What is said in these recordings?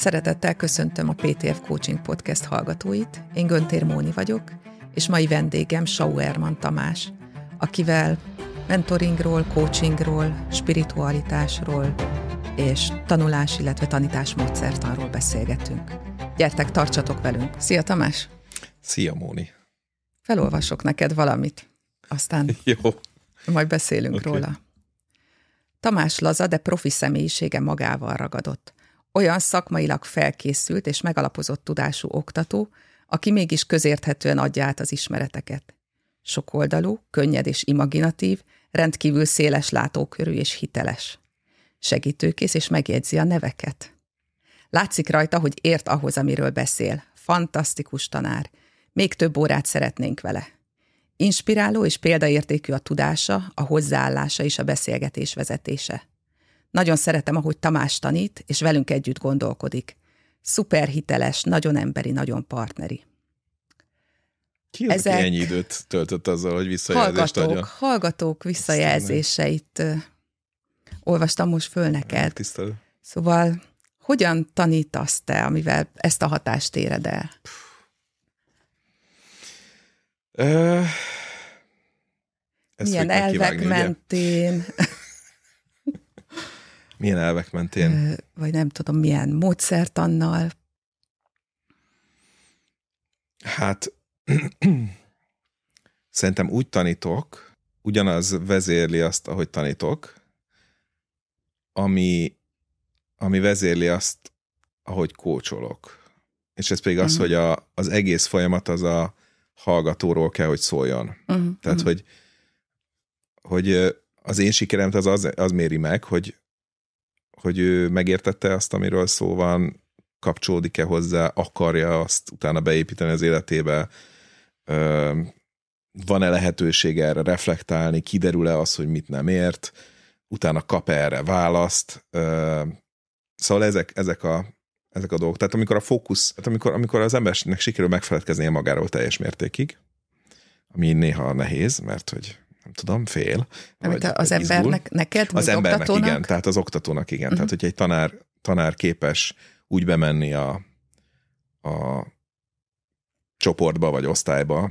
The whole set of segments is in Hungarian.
Szeretettel köszöntöm a PTF Coaching Podcast hallgatóit. Én Göntér Móni vagyok, és mai vendégem Sauerman Tamás, akivel mentoringról, coachingról, spiritualitásról és tanulás, illetve tanítás módszertanról beszélgetünk. Gyertek, tartsatok velünk! Szia Tamás! Szia Móni! Felolvasok neked valamit, aztán Jó. majd beszélünk okay. róla. Tamás laza, de profi személyisége magával ragadott – olyan szakmailag felkészült és megalapozott tudású oktató, aki mégis közérthetően adja át az ismereteket. Sokoldalú, könnyed és imaginatív, rendkívül széles látókörű és hiteles. Segítőkész és megjegyzi a neveket. Látszik rajta, hogy ért ahhoz, amiről beszél. Fantasztikus tanár. Még több órát szeretnénk vele. Inspiráló és példaértékű a tudása, a hozzáállása és a beszélgetés vezetése. Nagyon szeretem, ahogy Tamás tanít, és velünk együtt gondolkodik. Szuper hiteles, nagyon emberi, nagyon partneri. Ki az, Ezek... ennyi időt töltött azzal, hogy visszajelzést hallgatók, adja? Hallgatók visszajelzéseit olvastam most föl neked. Tisztelő. Szóval hogyan tanítasz te, amivel ezt a hatást éred el? Ezt Milyen elvek mentén? Milyen elvek mentén? Vagy nem tudom, milyen módszert annal. Hát szerintem úgy tanítok, ugyanaz vezérli azt, ahogy tanítok, ami, ami vezérli azt, ahogy kócsolok. És ez pedig uh-huh. az, mhm. hogy a, az egész folyamat az a hallgatóról kell, hogy szóljon. Uh-huh. Tehát, uh-huh. hogy hogy az én sikeremet az, az, az méri meg, hogy hogy ő megértette azt, amiről szó van, kapcsolódik-e hozzá, akarja azt utána beépíteni az életébe, van-e lehetőség erre reflektálni, kiderül-e az, hogy mit nem ért, utána kap -e erre választ. Szóval ezek, ezek, a, ezek a dolgok. Tehát amikor a fókusz, tehát amikor, amikor az embernek sikerül megfeledkeznie magáról teljes mértékig, ami néha nehéz, mert hogy nem tudom, fél. Amit vagy az izgul. embernek, neked? Az embernek, oktatónak? igen. Tehát az oktatónak, igen. Uh-huh. Tehát, mhm. hogyha egy tanár, tanár képes úgy bemenni a, a csoportba vagy osztályba,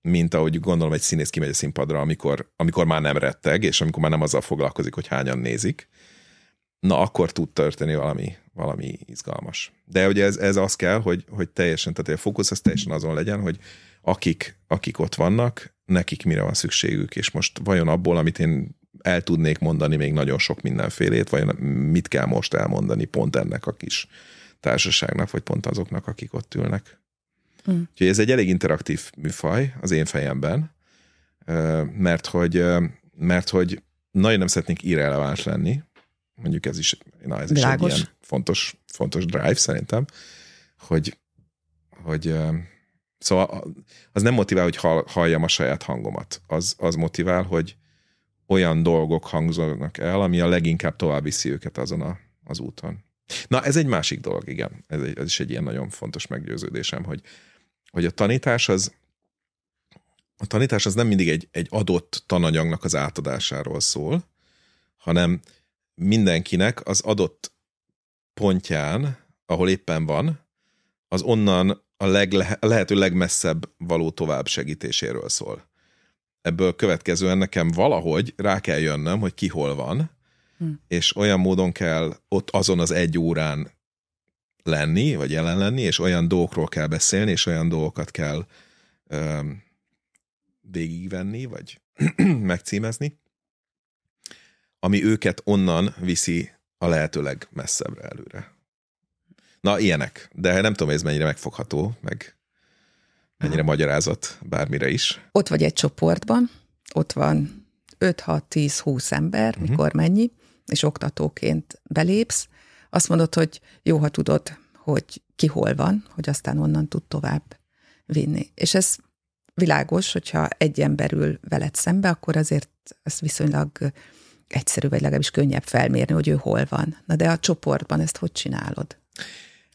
mint ahogy gondolom egy színész kimegy a színpadra, amikor, amikor már nem retteg, és amikor már nem azzal foglalkozik, hogy hányan nézik, na akkor tud történni valami, valami izgalmas. De ugye ez, ez az kell, hogy, hogy teljesen, tehát a fókusz az teljesen azon legyen, hogy akik, akik ott vannak, nekik mire van szükségük, és most vajon abból, amit én el tudnék mondani még nagyon sok mindenfélét, vajon mit kell most elmondani pont ennek a kis társaságnak, vagy pont azoknak, akik ott ülnek. Mm. Úgyhogy ez egy elég interaktív műfaj az én fejemben, mert hogy, mert hogy nagyon nem szeretnék irreleváns lenni, mondjuk ez is, na, ez is egy ilyen fontos, fontos drive szerintem, hogy, hogy Szóval az nem motivál, hogy halljam a saját hangomat. Az, az motivál, hogy olyan dolgok hangzolnak el, ami a leginkább tovább viszi őket azon a, az úton. Na, ez egy másik dolog, igen. Ez, egy, ez is egy ilyen nagyon fontos meggyőződésem, hogy, hogy a tanítás az a tanítás az nem mindig egy, egy adott tananyagnak az átadásáról szól, hanem mindenkinek az adott pontján, ahol éppen van, az onnan a, leglehe, a lehető legmesszebb való tovább segítéséről szól. Ebből következően nekem valahogy rá kell jönnöm, hogy ki hol van, hm. és olyan módon kell ott azon az egy órán lenni, vagy jelen lenni, és olyan dolgokról kell beszélni, és olyan dolgokat kell öm, végigvenni, vagy megcímezni, ami őket onnan viszi a lehetőleg messzebbre előre. Na, ilyenek. De nem tudom, ez mennyire megfogható, meg mennyire ha. magyarázat bármire is. Ott vagy egy csoportban, ott van 5-6-10-20 ember, uh-huh. mikor mennyi, és oktatóként belépsz. Azt mondod, hogy jó, ha tudod, hogy ki hol van, hogy aztán onnan tud tovább vinni. És ez világos, hogyha egy ember ül veled szembe, akkor azért ez viszonylag egyszerű, vagy legalábbis könnyebb felmérni, hogy ő hol van. Na de a csoportban ezt hogy csinálod?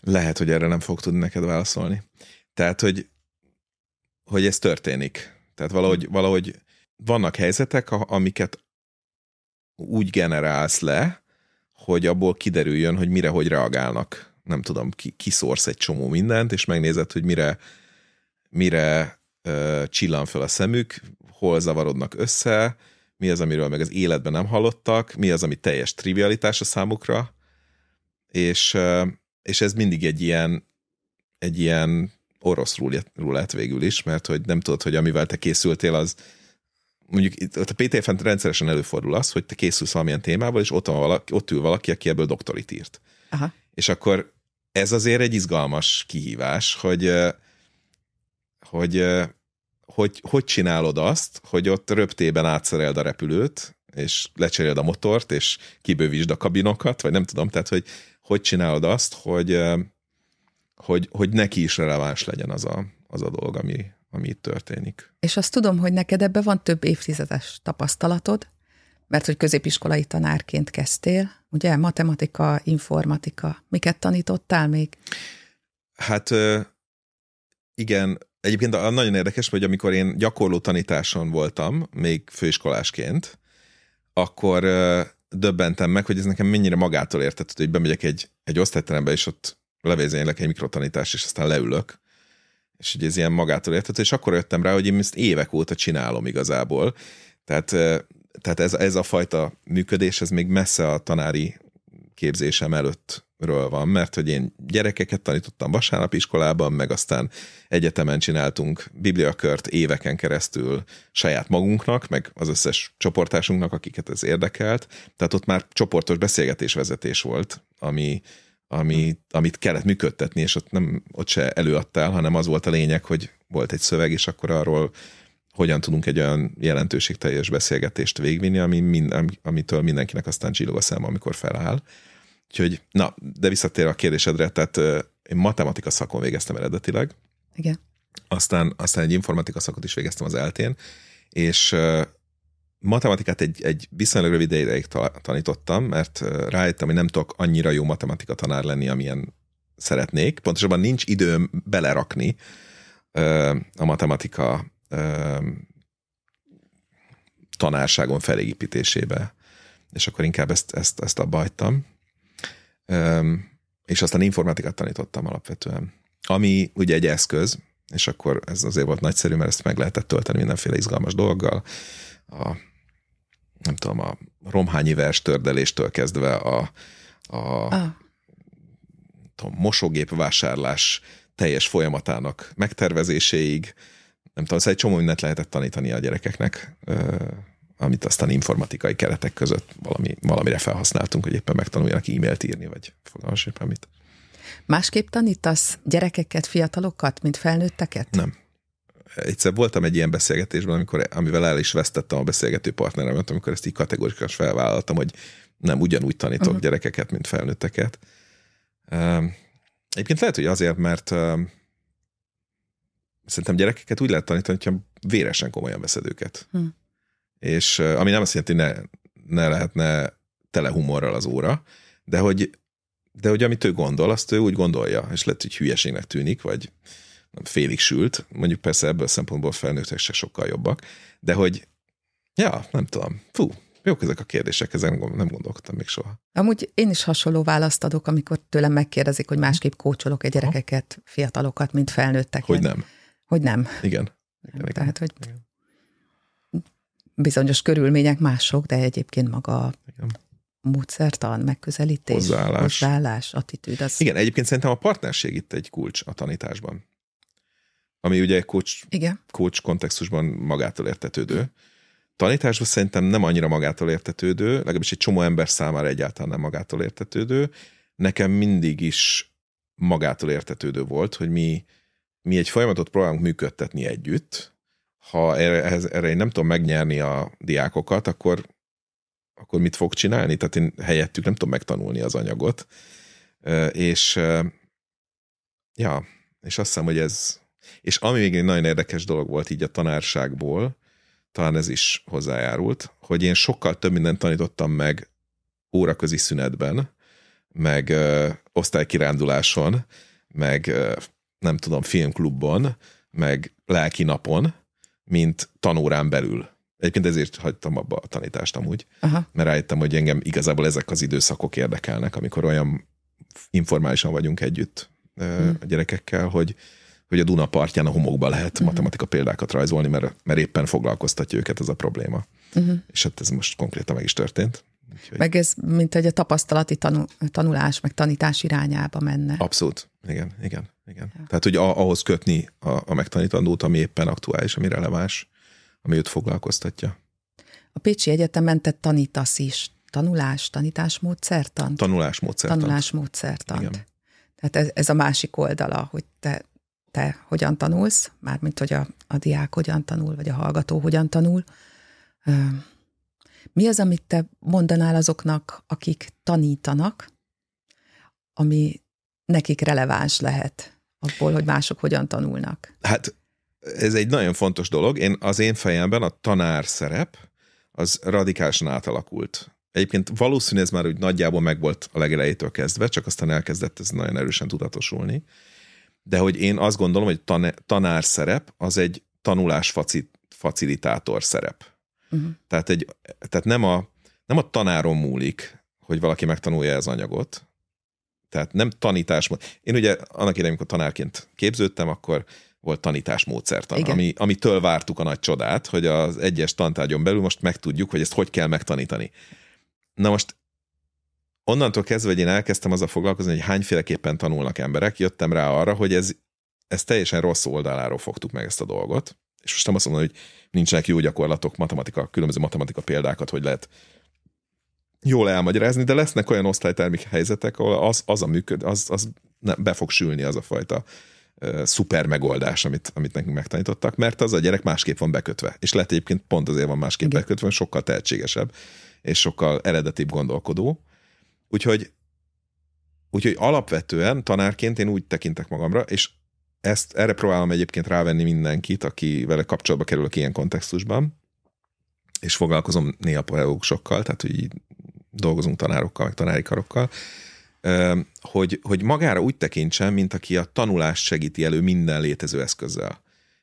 Lehet, hogy erre nem fog tudni neked válaszolni. Tehát, hogy, hogy ez történik. Tehát valahogy, hmm. valahogy vannak helyzetek, amiket úgy generálsz le, hogy abból kiderüljön, hogy mire hogy reagálnak. Nem tudom, ki, kiszórsz egy csomó mindent, és megnézed, hogy mire, mire ö, csillan fel a szemük, hol zavarodnak össze, mi az, amiről meg az életben nem hallottak, mi az, ami teljes trivialitás a számukra, és, és ez mindig egy ilyen, egy ilyen orosz rulett végül is, mert hogy nem tudod, hogy amivel te készültél, az mondjuk itt a PTF-en rendszeresen előfordul az, hogy te készülsz valamilyen témával, és ott, van valaki, ott ül valaki, aki ebből doktorit írt. Aha. És akkor ez azért egy izgalmas kihívás, hogy, hogy hogy, hogy csinálod azt, hogy ott röptében átszereld a repülőt, és lecseréld a motort, és kibővítsd a kabinokat, vagy nem tudom, tehát, hogy hogy csinálod azt, hogy, hogy, hogy neki is releváns legyen az a, az a dolog, ami, ami itt történik. És azt tudom, hogy neked ebben van több évtizedes tapasztalatod, mert hogy középiskolai tanárként kezdtél, ugye? Matematika, informatika. Miket tanítottál még? Hát igen, egyébként nagyon érdekes, hogy amikor én gyakorló tanításon voltam, még főiskolásként, akkor döbbentem meg, hogy ez nekem mennyire magától értetődő, hogy bemegyek egy, egy osztályterembe, és ott levezénylek egy mikrotanítást, és aztán leülök. És ugye ez ilyen magától értetődő, és akkor jöttem rá, hogy én ezt évek óta csinálom igazából. Tehát, tehát ez, ez a fajta működés, ez még messze a tanári képzésem előttről van, mert hogy én gyerekeket tanítottam iskolában, meg aztán egyetemen csináltunk bibliakört éveken keresztül saját magunknak, meg az összes csoportásunknak, akiket ez érdekelt. Tehát ott már csoportos beszélgetésvezetés volt, ami, ami, amit kellett működtetni, és ott, nem, ott se előadtál, hanem az volt a lényeg, hogy volt egy szöveg, és akkor arról hogyan tudunk egy olyan jelentőségteljes beszélgetést végvinni, ami amitől mindenkinek aztán csillog a szem, amikor feláll. Úgyhogy, na, de visszatér a kérdésedre, tehát én matematika szakon végeztem eredetileg. Igen. Aztán, aztán egy informatika szakot is végeztem az eltén, és matematikát egy, egy viszonylag rövid ideig tanítottam, mert rájöttem, hogy nem tudok annyira jó matematika tanár lenni, amilyen szeretnék. Pontosabban nincs időm belerakni ö, a matematika tanárságon felépítésébe. És akkor inkább ezt, ezt, ezt abba hagytam és aztán informatikát tanítottam alapvetően. Ami ugye egy eszköz, és akkor ez azért volt nagyszerű, mert ezt meg lehetett tölteni mindenféle izgalmas dolggal. A, nem tudom, a romhányi vers tördeléstől kezdve a, a a. Ah. tudom, mosógép vásárlás teljes folyamatának megtervezéséig, nem tudom, szóval egy csomó mindent lehetett tanítani a gyerekeknek amit aztán informatikai keretek között valami, valamire felhasználtunk, hogy éppen megtanuljanak e-mailt írni, vagy fogalmas éppen mit. Másképp tanítasz gyerekeket, fiatalokat, mint felnőtteket? Nem. Egyszer voltam egy ilyen beszélgetésben, amikor, amivel el is vesztettem a beszélgető partneremet, amikor ezt így kategorikus felvállaltam, hogy nem ugyanúgy tanítok uh-huh. gyerekeket, mint felnőtteket. Ehm, egyébként lehet, hogy azért, mert ehm, szerintem gyerekeket úgy lehet tanítani, hogyha véresen komolyan veszed őket. Hmm és ami nem azt jelenti, ne, ne lehetne tele humorral az óra, de hogy, de hogy amit ő gondol, azt ő úgy gondolja, és lehet, hogy hülyeségnek tűnik, vagy félig sült, mondjuk persze ebből a szempontból felnőttek se sokkal jobbak, de hogy, ja, nem tudom, fú, jók ezek a kérdések, ezen nem gondoltam még soha. Amúgy én is hasonló választ adok, amikor tőlem megkérdezik, hogy másképp kócsolok egy gyerekeket, fiatalokat, mint felnőtteket. Hogy nem. Hogy nem. Igen. igen tehát, hogy igen bizonyos körülmények mások, de egyébként maga a módszertan, megközelítés, hozzáállás, hozzáállás attitűd. Az... Igen, egyébként szerintem a partnerség itt egy kulcs a tanításban, ami ugye coach, Igen. coach kontextusban magától értetődő. Tanításban szerintem nem annyira magától értetődő, legalábbis egy csomó ember számára egyáltalán nem magától értetődő. Nekem mindig is magától értetődő volt, hogy mi, mi egy folyamatot próbálunk működtetni együtt, ha erre, erre én nem tudom megnyerni a diákokat, akkor, akkor mit fog csinálni? Tehát én helyettük nem tudom megtanulni az anyagot. És ja, és azt hiszem, hogy ez, és ami még egy nagyon érdekes dolog volt így a tanárságból, talán ez is hozzájárult, hogy én sokkal több mindent tanítottam meg óraközi szünetben, meg ö, osztálykiránduláson, meg ö, nem tudom, filmklubban, meg lelki napon, mint tanórán belül. Egyébként ezért hagytam abba a tanítást amúgy, Aha. mert rájöttem, hogy engem igazából ezek az időszakok érdekelnek, amikor olyan informálisan vagyunk együtt hmm. a gyerekekkel, hogy, hogy a Duna partján a homokba lehet uh-huh. matematika példákat rajzolni, mert, mert éppen foglalkoztatja őket ez a probléma. Uh-huh. És hát ez most konkrétan meg is történt. Úgyhogy... Meg ez, mint hogy a tapasztalati tanulás, meg tanítás irányába menne. Abszolút, igen, igen. Igen. Ja. Tehát, hogy ahhoz kötni a, a megtanítandót, ami éppen aktuális, ami releváns, ami őt foglalkoztatja. A Pécsi Egyetemen te tanítasz is. Tanulás, tanításmódszertant? Tanulásmódszertant. Tanulásmódszertant. Igen. Tehát ez, ez a másik oldala, hogy te, te hogyan tanulsz, mármint hogy a, a diák hogyan tanul, vagy a hallgató hogyan tanul. Mi az, amit te mondanál azoknak, akik tanítanak, ami nekik releváns lehet? abból, hogy mások hogyan tanulnak. Hát ez egy nagyon fontos dolog. Én az én fejemben a tanár szerep az radikálisan átalakult. Egyébként valószínű ez már úgy nagyjából megvolt a legelejétől kezdve, csak aztán elkezdett ez nagyon erősen tudatosulni. De hogy én azt gondolom, hogy tan- tanár szerep az egy tanulás faci facilitátor szerep. Uh-huh. Tehát, egy, tehát nem, a, nem a tanáron múlik, hogy valaki megtanulja az anyagot, tehát nem tanítás. Én ugye annak idején, amikor tanárként képződtem, akkor volt tanításmódszertan, ami, amitől vártuk a nagy csodát, hogy az egyes tantárgyon belül most megtudjuk, hogy ezt hogy kell megtanítani. Na most onnantól kezdve, hogy én elkezdtem azzal foglalkozni, hogy hányféleképpen tanulnak emberek, jöttem rá arra, hogy ez, ez teljesen rossz oldaláról fogtuk meg ezt a dolgot. És most nem azt mondom, hogy nincsenek jó gyakorlatok, matematika, különböző matematika példákat, hogy lehet jól elmagyarázni, de lesznek olyan osztálytermék helyzetek, ahol az, az a működ, az, az ne, be fog sülni az a fajta szuper megoldás, amit, amit nekünk megtanítottak, mert az a gyerek másképp van bekötve. És lehet egyébként pont azért van másképp Igen. bekötve, sokkal tehetségesebb, és sokkal eredetibb gondolkodó. Úgyhogy, úgyhogy alapvetően tanárként én úgy tekintek magamra, és ezt erre próbálom egyébként rávenni mindenkit, aki vele kapcsolatba kerülök ilyen kontextusban, és foglalkozom néha pedagógusokkal, tehát hogy dolgozunk tanárokkal, meg tanári karokkal, hogy, hogy magára úgy tekintsen, mint aki a tanulást segíti elő minden létező eszközzel.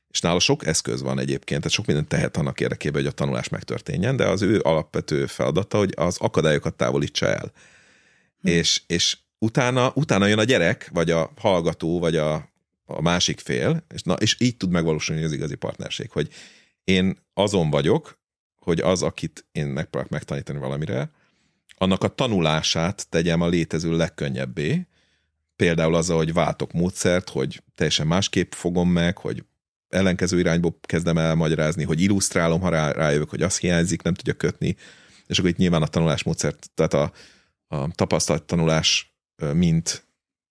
És nála sok eszköz van egyébként, tehát sok mindent tehet annak érdekében, hogy a tanulás megtörténjen, de az ő alapvető feladata, hogy az akadályokat távolítsa el. Hm. És, és utána, utána jön a gyerek, vagy a hallgató, vagy a, a másik fél, és, na, és így tud megvalósulni az igazi partnerség, hogy én azon vagyok, hogy az, akit én megpróbálok megtanítani valamire, annak a tanulását tegyem a létező legkönnyebbé, például azzal, hogy váltok módszert, hogy teljesen másképp fogom meg, hogy ellenkező irányból kezdem elmagyarázni, hogy illusztrálom, ha rá, rájövök, hogy az hiányzik, nem tudja kötni, és akkor itt nyilván a tanulás módszert, tehát a, a tapasztalt tanulás, mint,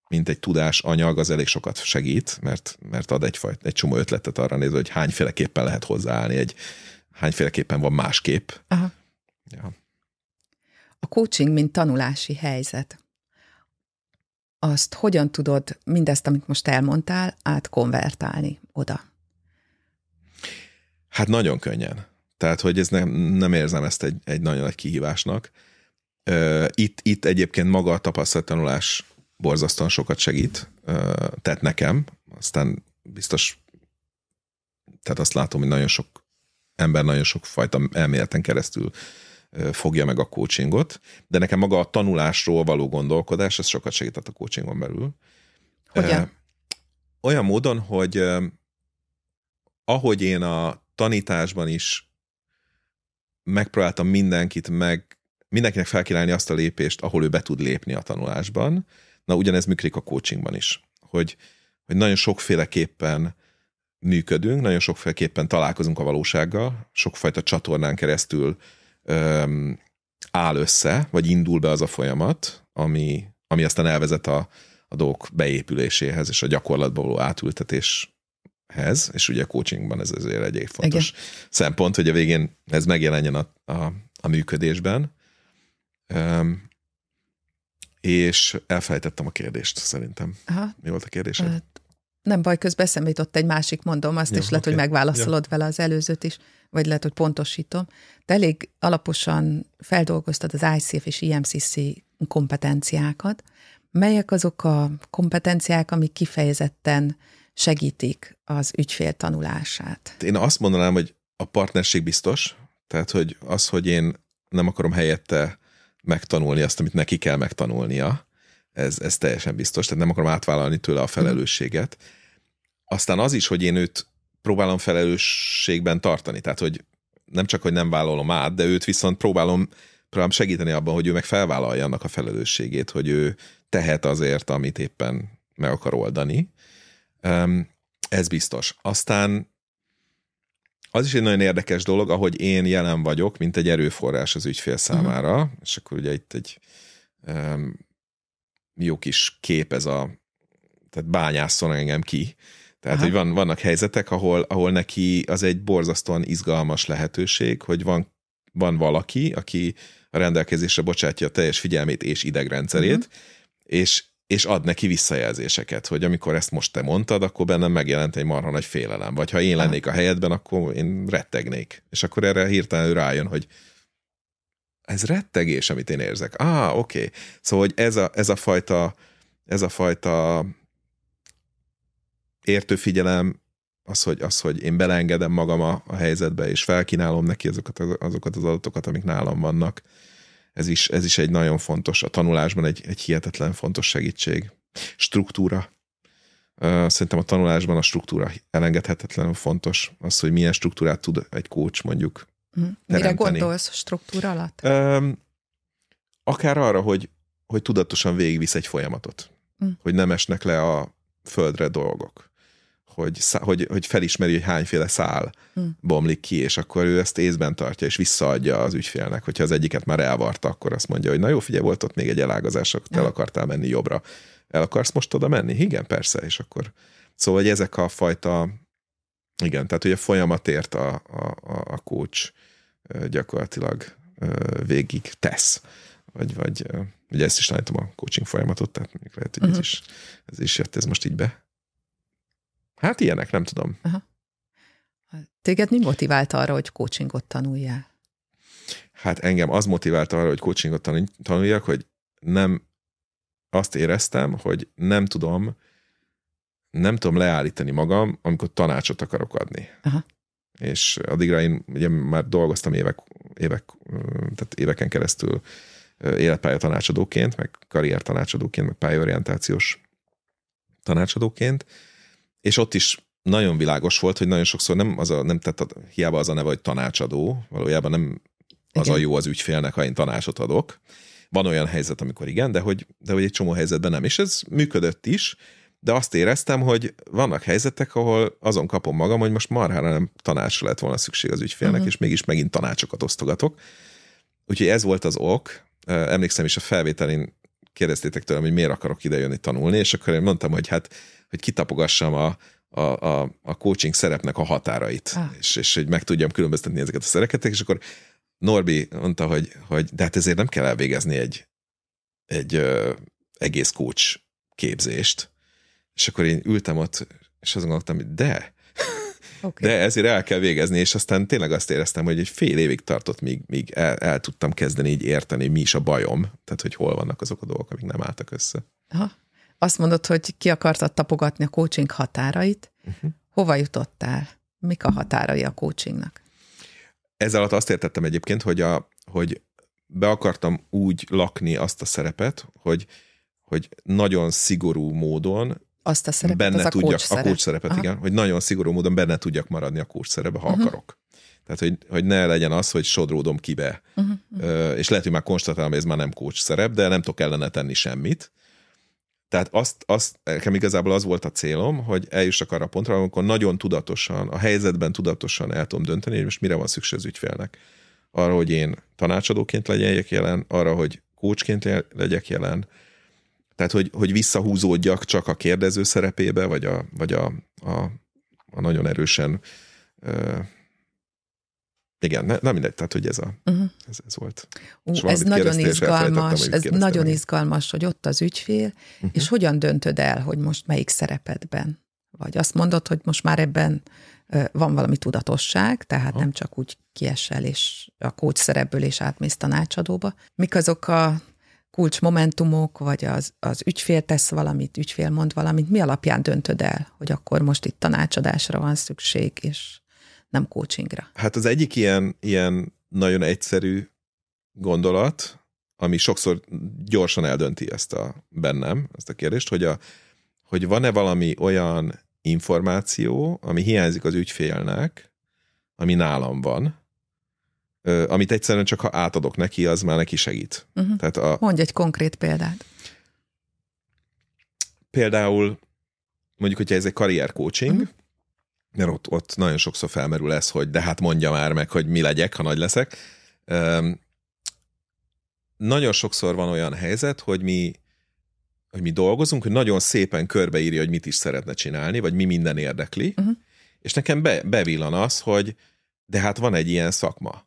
mint egy tudás anyag, az elég sokat segít, mert, mert ad egyfajta, egy csomó ötletet arra nézve, hogy hányféleképpen lehet hozzáállni, egy, hányféleképpen van másképp. Aha. Ja a coaching, mint tanulási helyzet. Azt hogyan tudod mindezt, amit most elmondtál, átkonvertálni oda? Hát nagyon könnyen. Tehát, hogy ez nem, nem érzem ezt egy, egy nagyon nagy kihívásnak. Itt, itt egyébként maga a tapasztalatlanulás borzasztóan sokat segít, tehát nekem, aztán biztos, tehát azt látom, hogy nagyon sok ember nagyon sok fajta elméleten keresztül fogja meg a coachingot, de nekem maga a tanulásról való gondolkodás, ez sokat segített a coachingon belül. Hogyan? Olyan módon, hogy ahogy én a tanításban is megpróbáltam mindenkit meg, mindenkinek felkínálni azt a lépést, ahol ő be tud lépni a tanulásban, na ugyanez működik a coachingban is, hogy, hogy nagyon sokféleképpen működünk, nagyon sokféleképpen találkozunk a valósággal, sokfajta csatornán keresztül uh, öm, áll össze, vagy indul be az a folyamat, ami, ami aztán elvezet a, a dolgok beépüléséhez és a gyakorlatba való átültetéshez, és ugye a coachingban ez azért egy fontos Igen. szempont, hogy a végén ez megjelenjen a, a, a működésben. Öm, és elfelejtettem a kérdést, szerintem. Aha. Mi volt a kérdés? Nem baj, közben eszembe jutott egy másik, mondom, azt Jó, is lehet, okay. hogy megválaszolod ja. vele az előzőt is vagy lehet, hogy pontosítom, de elég alaposan feldolgoztad az ICF és IMCC kompetenciákat, melyek azok a kompetenciák, amik kifejezetten segítik az ügyfél tanulását? Én azt mondanám, hogy a partnerség biztos, tehát hogy az, hogy én nem akarom helyette megtanulni azt, amit neki kell megtanulnia, ez, ez teljesen biztos, tehát nem akarom átvállalni tőle a felelősséget. Aztán az is, hogy én őt próbálom felelősségben tartani. Tehát, hogy nem csak, hogy nem vállalom át, de őt viszont próbálom, próbálom segíteni abban, hogy ő meg felvállalja annak a felelősségét, hogy ő tehet azért, amit éppen meg akar oldani. Ez biztos. Aztán az is egy nagyon érdekes dolog, ahogy én jelen vagyok, mint egy erőforrás az ügyfél mhm. számára, uh-huh. és akkor ugye itt egy um, jó kis kép ez a, tehát bányászon engem ki, tehát, Aha. hogy van, vannak helyzetek, ahol, ahol neki az egy borzasztóan izgalmas lehetőség, hogy van, van valaki, aki a rendelkezésre bocsátja a teljes figyelmét és idegrendszerét, uh-huh. és, és ad neki visszajelzéseket, hogy amikor ezt most te mondtad, akkor bennem megjelent egy marha nagy félelem, vagy ha én lennék a helyedben, akkor én rettegnék. És akkor erre hirtelen ő rájön, hogy ez rettegés, amit én érzek. Á, ah, oké. Okay. Szóval, hogy ez a, ez a fajta ez a fajta értő figyelem, az, hogy, az, hogy én belengedem magam a, a helyzetbe, és felkínálom neki azokat, azokat az adatokat, amik nálam vannak. Ez is, ez is egy nagyon fontos, a tanulásban egy, egy hihetetlen fontos segítség. Struktúra. Szerintem a tanulásban a struktúra elengedhetetlenül fontos. Az, hogy milyen struktúrát tud egy coach mondjuk mhm. teremteni. Mire gondolsz struktúra alatt? Akár arra, hogy, hogy tudatosan végigvisz egy folyamatot. Mhm. Hogy nem esnek le a földre dolgok hogy, hogy, hogy felismeri, hogy hányféle szál hmm. bomlik ki, és akkor ő ezt észben tartja, és visszaadja az ügyfélnek. Hogyha az egyiket már elvarta, akkor azt mondja, hogy na jó, figyelj, volt ott még egy elágazás, akkor el akartál menni jobbra. El akarsz most oda menni? Igen, persze, és akkor... Szóval, hogy ezek a fajta... Igen, tehát ugye folyamatért a, a, a, a kócs gyakorlatilag végig tesz. Vagy, vagy ugye ezt is tanítom a coaching folyamatot, tehát mondjuk lehet, hogy uh-huh. ez, mhm. is, ez is jött ez most így be. Hát ilyenek, nem tudom. Aha. Téged mi motiválta arra, hogy coachingot tanuljál? Hát engem az motiválta arra, hogy coachingot tanuljak, hogy nem azt éreztem, hogy nem tudom, nem tudom leállítani magam, amikor tanácsot akarok adni. Aha. És addigra én ugye már dolgoztam évek, évek, tehát éveken keresztül életpálya tanácsadóként, meg karrier tanácsadóként, meg pályorientációs tanácsadóként, és ott is nagyon világos volt, hogy nagyon sokszor nem az a, nem, tett a, hiába az a neve, hogy tanácsadó, valójában nem az igen. a jó az ügyfélnek, ha én tanácsot adok. Van olyan helyzet, amikor igen, de hogy, de hogy egy csomó helyzetben nem. És ez működött is, de azt éreztem, hogy vannak helyzetek, ahol azon kapom magam, hogy most marhára nem tanácsra lett volna szükség az ügyfélnek, uh-huh. és mégis megint tanácsokat osztogatok. Úgyhogy ez volt az ok. Emlékszem is a felvételén kérdeztétek tőlem, hogy miért akarok idejönni tanulni, és akkor én mondtam, hogy hát, hogy kitapogassam a, a, a, a coaching szerepnek a határait, ah. és, és hogy meg tudjam különböztetni ezeket a szereket, és akkor Norbi mondta, hogy, hogy de hát ezért nem kell elvégezni egy, egy ö, egész coach képzést. És akkor én ültem ott, és azon gondoltam, hogy de, Okay. De ezért el kell végezni, és aztán tényleg azt éreztem, hogy egy fél évig tartott, míg, míg el, el tudtam kezdeni így érteni, mi is a bajom, tehát hogy hol vannak azok a dolgok, amik nem álltak össze. Aha. Azt mondod, hogy ki akartad tapogatni a coaching határait. Uh-huh. Hova jutottál? Mik a határai a coachingnak? Ezzel alatt azt értettem egyébként, hogy, a, hogy be akartam úgy lakni azt a szerepet, hogy, hogy nagyon szigorú módon azt a szerepet, benne az a tudjak, szerep. a kulcs szerepet, Aha. igen, hogy nagyon szigorú módon benne tudjak maradni a kulcs szerepbe, ha uh-huh. akarok. Tehát, hogy, hogy ne legyen az, hogy sodródom kibe. Uh-huh. Uh, és lehet, hogy már konstatálom, hogy ez már nem kulcs szerep, de nem tudok ellene tenni semmit. Tehát azt, azt, nekem igazából az volt a célom, hogy eljussak arra a pontra, amikor nagyon tudatosan, a helyzetben tudatosan el tudom dönteni, hogy most mire van szükség az ügyfélnek. Arra, hogy én tanácsadóként legyek jelen, arra, hogy kócsként legyek jelen, tehát, hogy, hogy visszahúzódjak csak a kérdező szerepébe, vagy a, vagy a, a, a nagyon erősen ö, igen, nem mindegy, tehát hogy ez, a, uh-huh. ez, ez volt. Ú, ez nagyon izgalmas, ez nagyon izgalmas, hogy ott az ügyfél, uh-huh. és hogyan döntöd el, hogy most melyik szerepedben vagy. Azt mondod, hogy most már ebben van valami tudatosság, tehát ha. nem csak úgy kiesel és a kócs szerepből és átmész tanácsadóba. Mik azok a kulcsmomentumok, vagy az, az ügyfél tesz valamit, ügyfél mond valamit, mi alapján döntöd el, hogy akkor most itt tanácsadásra van szükség, és nem coachingra? Hát az egyik ilyen, ilyen nagyon egyszerű gondolat, ami sokszor gyorsan eldönti ezt a bennem, ezt a kérdést, hogy, a, hogy van-e valami olyan információ, ami hiányzik az ügyfélnek, ami nálam van, amit egyszerűen csak ha átadok neki, az már neki segít. Uh-huh. Tehát a... Mondj egy konkrét példát. Például mondjuk, hogyha ez egy karrier coaching, uh-huh. mert ott, ott nagyon sokszor felmerül ez, hogy de hát mondja már meg, hogy mi legyek, ha nagy leszek. Um, nagyon sokszor van olyan helyzet, hogy mi hogy mi dolgozunk, hogy nagyon szépen körbeírja, hogy mit is szeretne csinálni, vagy mi minden érdekli, uh-huh. és nekem be, bevillan az, hogy de hát van egy ilyen szakma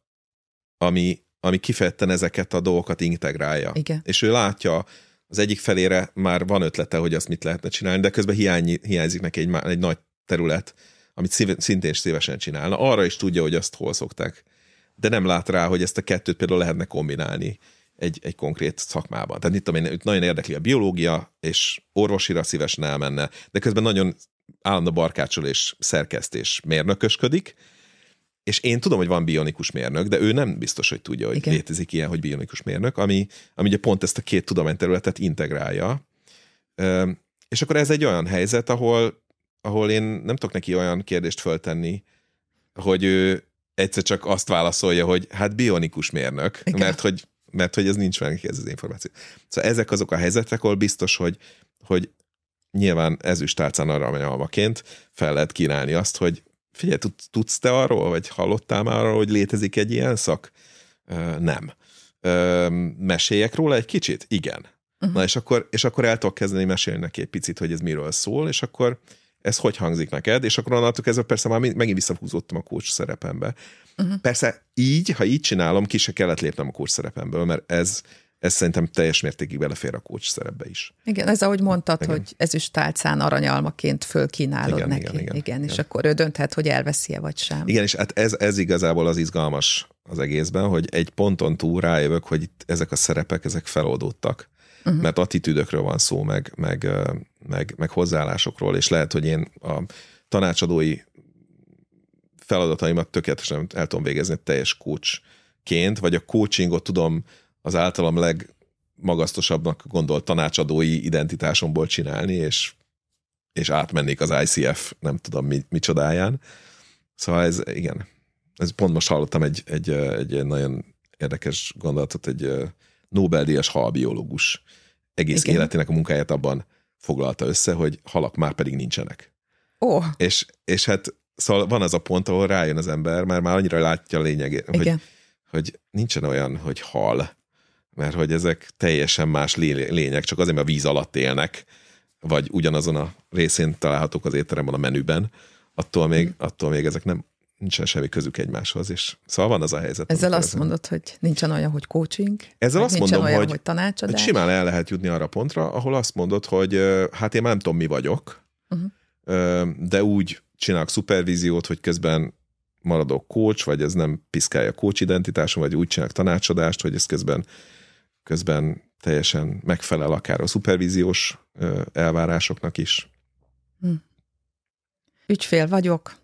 ami, ami kifejezetten ezeket a dolgokat integrálja. Igen. És ő látja, az egyik felére már van ötlete, hogy azt mit lehetne csinálni, de közben hiány, hiányzik neki egy, egy nagy terület, amit szintén szívesen csinálna. Arra is tudja, hogy azt hol szokták. De nem lát rá, hogy ezt a kettőt például lehetne kombinálni egy, egy konkrét szakmában. Tehát itt, tudom én, nagyon érdekli a biológia, és orvosira szívesen elmenne, de közben nagyon állandó barkácsol és szerkesztés mérnökösködik, és én tudom, hogy van bionikus mérnök, de ő nem biztos, hogy tudja, hogy Igen. létezik ilyen, hogy bionikus mérnök, ami, ami ugye pont ezt a két tudományterületet integrálja. És akkor ez egy olyan helyzet, ahol, ahol én nem tudok neki olyan kérdést föltenni, hogy ő egyszer csak azt válaszolja, hogy hát bionikus mérnök, Igen. mert hogy mert hogy ez nincs meg ez az információ. Szóval ezek azok a helyzetek, ahol biztos, hogy, hogy nyilván ezüst tálcán arra almaként fel lehet kínálni azt, hogy Figyelj, tudsz te arról, vagy hallottál már arról, hogy létezik egy ilyen szak? Nem. Meséljek róla egy kicsit? Igen. Uh-huh. Na, és akkor, és akkor el tudok kezdeni mesélni neki egy picit, hogy ez miről szól, és akkor ez hogy hangzik neked, és akkor onnantól kezdve persze már megint visszahúzottam a coach szerepembe. Uh-huh. Persze így, ha így csinálom, ki se kellett lépnem a coach szerepemből, mert ez ez szerintem teljes mértékig belefér a kócs szerepbe is. Igen, ez ahogy mondtad, igen. hogy ez is tálcán aranyalmaként fölkínálod igen, neki. Igen, igen, igen, és akkor ő dönthet, hogy elveszi-e vagy sem. Igen, és hát ez, ez igazából az izgalmas az egészben, hogy egy ponton túl rájövök, hogy itt ezek a szerepek, ezek feloldódtak. Uh-huh. Mert attitűdökről van szó, meg, meg, meg, meg hozzáállásokról, és lehet, hogy én a tanácsadói feladataimat tökéletesen el tudom végezni teljes coachként, vagy a coachingot tudom az általam legmagasztosabbnak gondolt tanácsadói identitásomból csinálni, és, és átmennék az ICF nem tudom mi, micsodáján. Szóval ez igen, ez pont most hallottam egy, egy, egy nagyon érdekes gondolatot, egy Nobel-díjas halbiológus egész igen. életének a munkáját abban foglalta össze, hogy halak már pedig nincsenek. Ó. Oh. És, és hát szóval van az a pont, ahol rájön az ember, mert már annyira látja a lényegét, hogy, hogy nincsen olyan, hogy hal mert hogy ezek teljesen más lények, csak azért, mert a víz alatt élnek, vagy ugyanazon a részén találhatók az étteremben a menüben, attól még, mhm. attól még ezek nem nincsen semmi közük egymáshoz, és szóval van az a helyzet. Ezzel azt mondod, mondod, hogy nincsen olyan, hogy coaching, Ezzel azt nincsen mondom, olyan, hogy, hogy tanácsadás. Hogy simán el lehet jutni arra pontra, ahol azt mondod, hogy hát én már nem tudom, mi vagyok, uh-huh. de úgy csinálok szupervíziót, hogy közben maradok coach, vagy ez nem piszkálja coach identitásom, vagy úgy csinálok tanácsadást, hogy ez közben közben teljesen megfelel akár a szupervíziós elvárásoknak is. Hm. Ügyfél vagyok,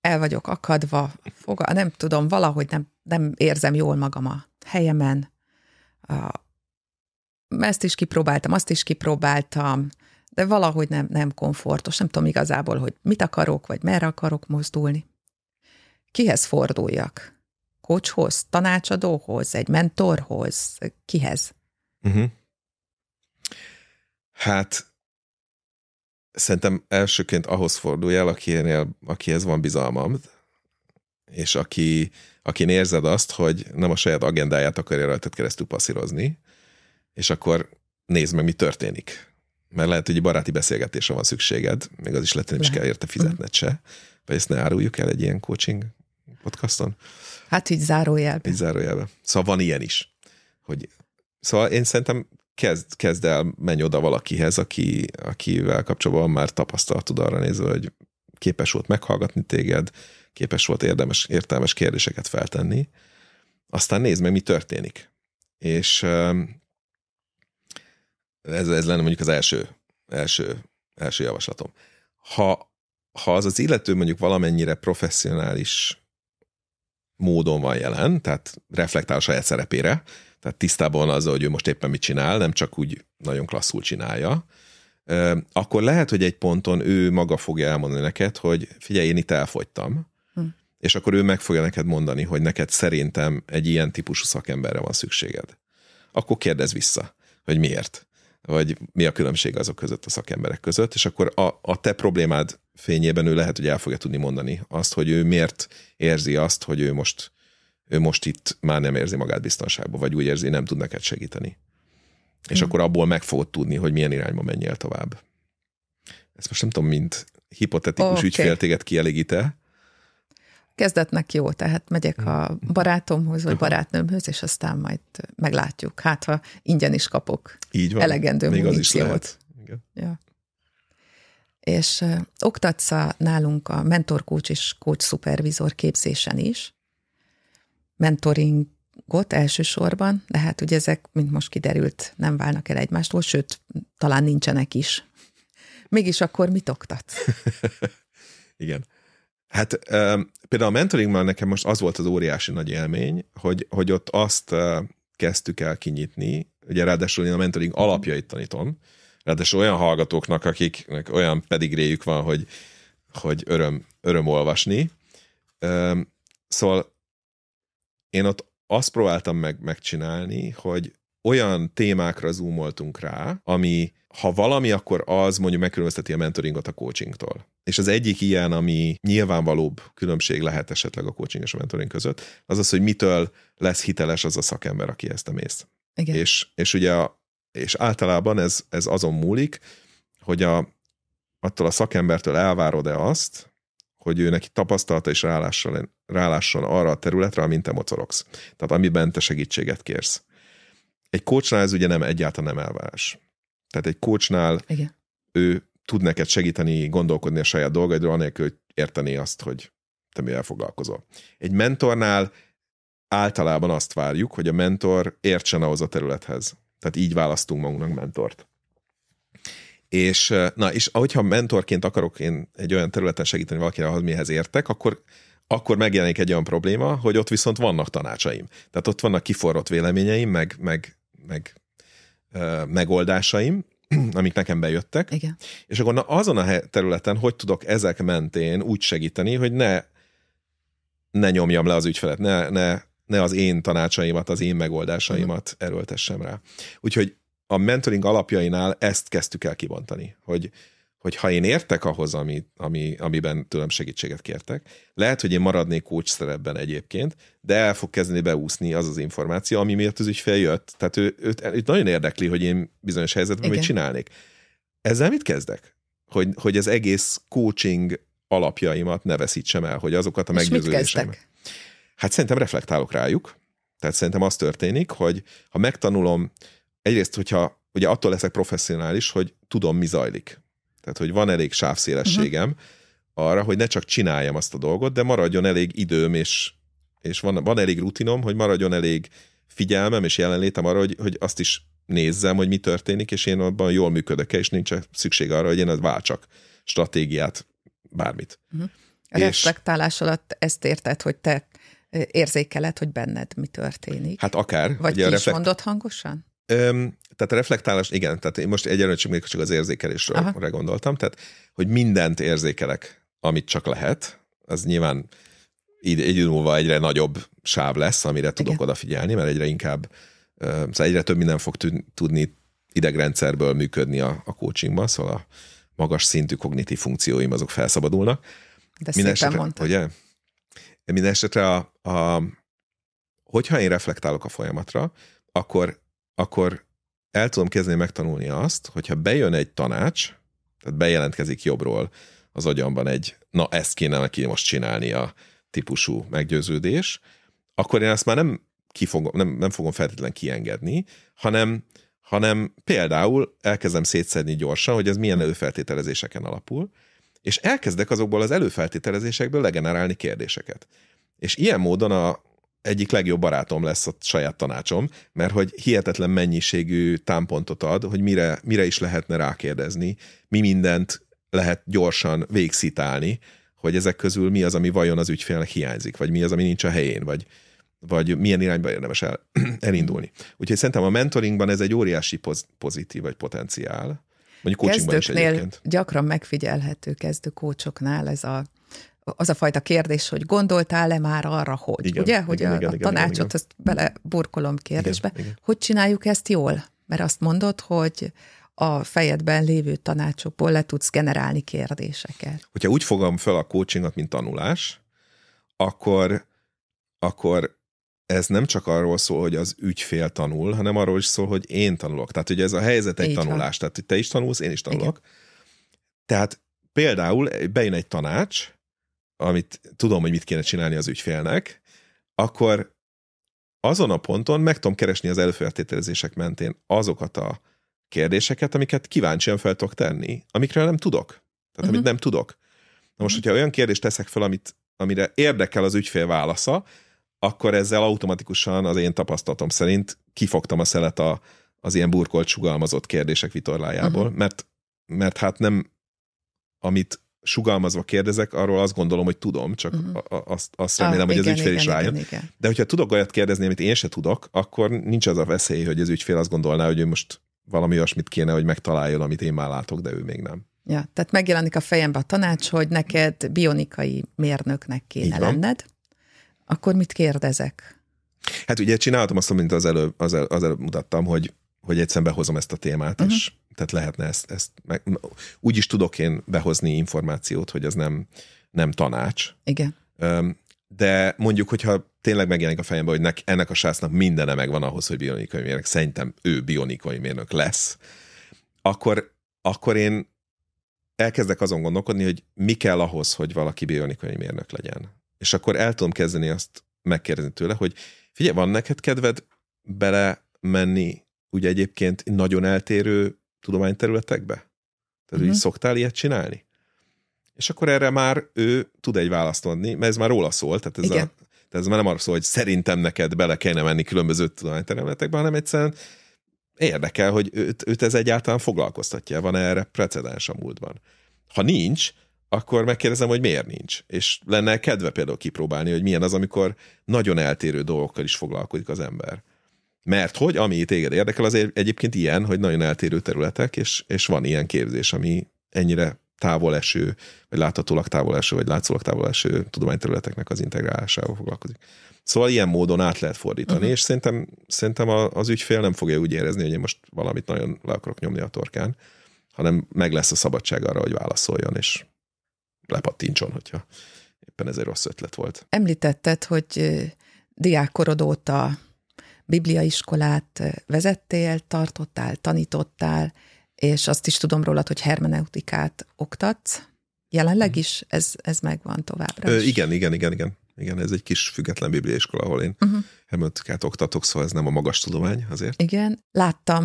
el vagyok akadva, foga, nem tudom, valahogy nem, nem érzem jól magam a helyemen. A, ezt is kipróbáltam, azt is kipróbáltam, de valahogy nem, nem komfortos, nem tudom igazából, hogy mit akarok, vagy merre akarok mozdulni. Kihez forduljak? kocshoz, tanácsadóhoz, egy mentorhoz, kihez? Uh-huh. Hát szerintem elsőként ahhoz fordulj el, akinél, akihez van bizalmam, és aki, akin érzed azt, hogy nem a saját agendáját akarja rajtad keresztül passzírozni, és akkor nézd meg, mi történik. Mert lehet, hogy baráti beszélgetésre van szükséged, még az is lehet, hogy nem is kell érte fizetned se. Vagy ezt ne áruljuk el egy ilyen coaching podcaston? Hát így zárójelben. Így zárójelben. Szóval van ilyen is. Hogy, szóval én szerintem kezd, kezd el, menj oda valakihez, aki, akivel kapcsolatban már tapasztalatod arra nézve, hogy képes volt meghallgatni téged, képes volt érdemes, értelmes kérdéseket feltenni, aztán nézd meg, mi történik. És ez, ez lenne mondjuk az első, első, első javaslatom. Ha, ha az az illető mondjuk valamennyire professzionális módon van jelen, tehát reflektál a saját szerepére, tehát tisztában van azzal, hogy ő most éppen mit csinál, nem csak úgy nagyon klasszul csinálja, akkor lehet, hogy egy ponton ő maga fogja elmondani neked, hogy figyelj, én itt elfogytam, hm. és akkor ő meg fogja neked mondani, hogy neked szerintem egy ilyen típusú szakemberre van szükséged. Akkor kérdez vissza, hogy miért vagy mi a különbség azok között, a szakemberek között, és akkor a, a te problémád fényében ő lehet, hogy el fogja tudni mondani azt, hogy ő miért érzi azt, hogy ő most, ő most itt már nem érzi magát biztonságban, vagy úgy érzi, nem tud neked segíteni. És hmm. akkor abból meg fogod tudni, hogy milyen irányba menjél tovább. Ezt most nem tudom, mint hipotetikus okay. ügyfél téged kielégít-e, kezdetnek jó, tehát megyek a mm-hmm. barátomhoz, vagy barátnőmhöz, és aztán majd meglátjuk. Hát, ha ingyen is kapok Így van. elegendő Még az is lehet. Igen. Ja. És ö, oktatsz a, nálunk a mentorkócs és kócs-szupervizor képzésen is, mentoringot elsősorban, de hát ugye ezek, mint most kiderült, nem válnak el egymástól, sőt, talán nincsenek is. Mégis akkor mit oktatsz? Igen. Hát például a mentoringban nekem most az volt az óriási nagy élmény, hogy, hogy ott azt eh, kezdtük el kinyitni, ugye ráadásul én a mentoring alapjait tanítom, ráadásul olyan hallgatóknak, akiknek olyan pedigréjük van, hogy, hogy öröm, öröm olvasni. Szóval én ott azt próbáltam meg, megcsinálni, hogy olyan témákra zoomoltunk rá, ami ha valami, akkor az mondjuk megkülönbözteti a mentoringot a coachingtól. És az egyik ilyen, ami nyilvánvalóbb különbség lehet esetleg a coaching és a mentoring között, az az, hogy mitől lesz hiteles az a szakember, aki ezt emész. Igen. És, és ugye, a, és általában ez, ez azon múlik, hogy a, attól a szakembertől elvárod-e azt, hogy ő neki tapasztalata és rálásson, rálásson arra a területre, amint te mocorogsz. Tehát amiben te segítséget kérsz. Egy coachnál ez ugye nem egyáltalán nem elvárás tehát egy coachnál ő tud neked segíteni gondolkodni a saját dolgaidról, anélkül, hogy érteni azt, hogy te mivel foglalkozol. Egy mentornál általában azt várjuk, hogy a mentor értsen ahhoz a területhez. Tehát így választunk magunknak mentort. És, eh, na, és ahogyha mentorként akarok én egy olyan területen segíteni valakinek, ahhoz mihez értek, akkor, akkor megjelenik egy olyan probléma, hogy ott viszont vannak tanácsaim. Tehát ott vannak kiforrott véleményeim, meg, meg, meg megoldásaim, amik nekem bejöttek. Igen. És akkor na, azon a területen, hogy tudok ezek mentén úgy segíteni, hogy ne, ne nyomjam le az ügyfelet, ne, ne, ne az én tanácsaimat, az én megoldásaimat mhm. erőltessem rá. Úgyhogy a mentoring alapjainál ezt kezdtük el kibontani, hogy hogy ha én értek ahhoz, ami, ami, amiben tőlem segítséget kértek, lehet, hogy én maradnék coach szerepben egyébként, de el fog kezdeni beúszni az az információ, ami miért az ügyfél jött. Tehát ő, őt, őt nagyon érdekli, hogy én bizonyos helyzetben Igen. mit csinálnék. Ezzel mit kezdek? Hogy, hogy az egész coaching alapjaimat ne veszítsem el, hogy azokat a meggyőződéseimet. Hát szerintem reflektálok rájuk, tehát szerintem az történik, hogy ha megtanulom, egyrészt, hogyha ugye attól leszek professzionális, hogy tudom, mi zajlik. Tehát, hogy van elég sávszélességem uh-huh. arra, hogy ne csak csináljam azt a dolgot, de maradjon elég időm, és, és van, van elég rutinom, hogy maradjon elég figyelmem és jelenlétem arra, hogy, hogy azt is nézzem, hogy mi történik, és én abban jól működök-e, és nincs szükség arra, hogy én az váltsak stratégiát, bármit. Uh-huh. A és... reflektálás alatt ezt érted, hogy te érzékeled, hogy benned mi történik. Hát akár. Vagy ki reflekt... is mondod hangosan? Öm, tehát a reflektálás, igen, tehát én most egyelőre csak még csak az érzékelésről Aha. gondoltam, tehát hogy mindent érzékelek, amit csak lehet, az nyilván így, egy múlva egyre nagyobb sáv lesz, amire igen. odafigyelni, mert egyre inkább, szóval egyre több minden fog tudni idegrendszerből működni a, a coachingban, szóval a magas szintű kognitív funkcióim azok felszabadulnak. De minden szépen mondtad. Ugye? Minden esetre, a, a, hogyha én reflektálok a folyamatra, akkor akkor el tudom kezdeni megtanulni azt, hogyha bejön egy tanács, tehát bejelentkezik jobbról az agyamban egy, na ezt kéne neki most csinálni a típusú meggyőződés, akkor én ezt már nem, kifogom, nem, nem fogom feltétlenül kiengedni, hanem, hanem például elkezdem szétszedni gyorsan, hogy ez milyen előfeltételezéseken alapul, és elkezdek azokból az előfeltételezésekből legenerálni kérdéseket. És ilyen módon a, egyik legjobb barátom lesz a saját tanácsom, mert hogy hihetetlen mennyiségű támpontot ad, hogy mire, mire is lehetne rákérdezni, mi mindent lehet gyorsan végszitálni, hogy ezek közül mi az, ami vajon az ügyfélnek hiányzik, vagy mi az, ami nincs a helyén, vagy, vagy milyen irányba érdemes el, elindulni. Úgyhogy szerintem a mentoringban ez egy óriási poz, pozitív vagy potenciál. Mondjuk coachingban is egyébként. gyakran megfigyelhető kezdő kócsoknál ez a az a fajta kérdés, hogy gondoltál-e már arra, hogy, igen, ugye, hogy igen, a, igen, a igen, tanácsot, igen, bele beleburkolom kérdésbe, igen, igen. hogy csináljuk ezt jól? Mert azt mondod, hogy a fejedben lévő tanácsokból le tudsz generálni kérdéseket. Hogyha úgy fogom fel a coachingot, mint tanulás, akkor, akkor ez nem csak arról szól, hogy az ügyfél tanul, hanem arról is szól, hogy én tanulok. Tehát ugye ez a helyzet egy Így tanulás, van. tehát te is tanulsz, én is tanulok. Igen. Tehát például bejön egy tanács, amit tudom, hogy mit kéne csinálni az ügyfélnek, akkor azon a ponton meg tudom keresni az előfeltételezések mentén azokat a kérdéseket, amiket kíváncsian fel tudok tenni, amikről nem tudok. Tehát uh-huh. amit mhm. nem tudok. Na most, mhm. hogyha olyan kérdést teszek fel, amit, amire érdekel az ügyfél válasza, akkor ezzel automatikusan az én tapasztalatom szerint kifogtam a szelet a, az ilyen burkolt, sugalmazott kérdések vitorlájából, uh-huh. mert, mert hát nem, amit sugalmazva kérdezek, arról azt gondolom, hogy tudom, csak uh-huh. azt, azt remélem, ah, hogy igen, az ügyfél igen, is rájön. Igen, igen. De hogyha tudok olyat kérdezni, amit én se tudok, akkor nincs az a veszély, hogy az ügyfél azt gondolná, hogy ő most valami olyasmit kéne, hogy megtaláljon, amit én már látok, de ő még nem. Ja, tehát megjelenik a fejembe a tanács, hogy neked bionikai mérnöknek kéne lenned. Akkor mit kérdezek? Hát ugye csináltam azt, mint az előbb, az, az előbb mutattam, hogy, hogy egyszerűen behozom ezt a témát, uh-huh. és tehát lehetne ezt, ezt meg, úgy is tudok én behozni információt, hogy ez nem, nem tanács. Igen. De mondjuk, hogyha tényleg megjelenik a fejembe, hogy nek, ennek a sásznak mindene megvan ahhoz, hogy bionikai mérnök, szerintem ő bionikai mérnök lesz, akkor, akkor én elkezdek azon gondolkodni, hogy mi kell ahhoz, hogy valaki bionikai mérnök legyen. És akkor el tudom kezdeni azt megkérdezni tőle, hogy figyelj, van neked kedved bele menni ugye egyébként nagyon eltérő tudományterületekbe? Tehát uh-huh. így mhm. szoktál ilyet csinálni? És akkor erre már ő tud egy választ adni, mert ez már róla szól, tehát ez, a, tehát ez már nem arra szól, hogy szerintem neked bele kellene menni különböző tudományterületekbe, hanem egyszerűen érdekel, hogy őt, őt ez egyáltalán foglalkoztatja, van erre precedens a múltban. Ha nincs, akkor megkérdezem, hogy miért nincs. És lenne kedve például kipróbálni, hogy milyen az, amikor nagyon eltérő dolgokkal is foglalkozik az ember. Mert hogy, ami téged érdekel, az egyébként ilyen, hogy nagyon eltérő területek, és, és van ilyen képzés, ami ennyire távol eső, vagy láthatólag távol eső, vagy látszólag távol eső tudományterületeknek az integrálásával foglalkozik. Szóval ilyen módon át lehet fordítani, uh-huh. és szerintem, szerintem az ügyfél nem fogja úgy érezni, hogy én most valamit nagyon le akarok nyomni a torkán, hanem meg lesz a szabadság arra, hogy válaszoljon, és lepattintson, hogyha éppen ez egy rossz ötlet volt. Említetted, hogy diákkorod óta bibliaiskolát eh, vezettél, tartottál, tanítottál, és azt is tudom rólad, hogy hermeneutikát oktatsz. Jelenleg mhm. is ez, ez megvan továbbra Ö, is. Igen, igen, igen, igen. Igen, ez egy kis független bibliaiskola, ahol én uh-huh. hermeneutikát oktatok, szóval ez nem a magas tudomány azért. Igen, láttam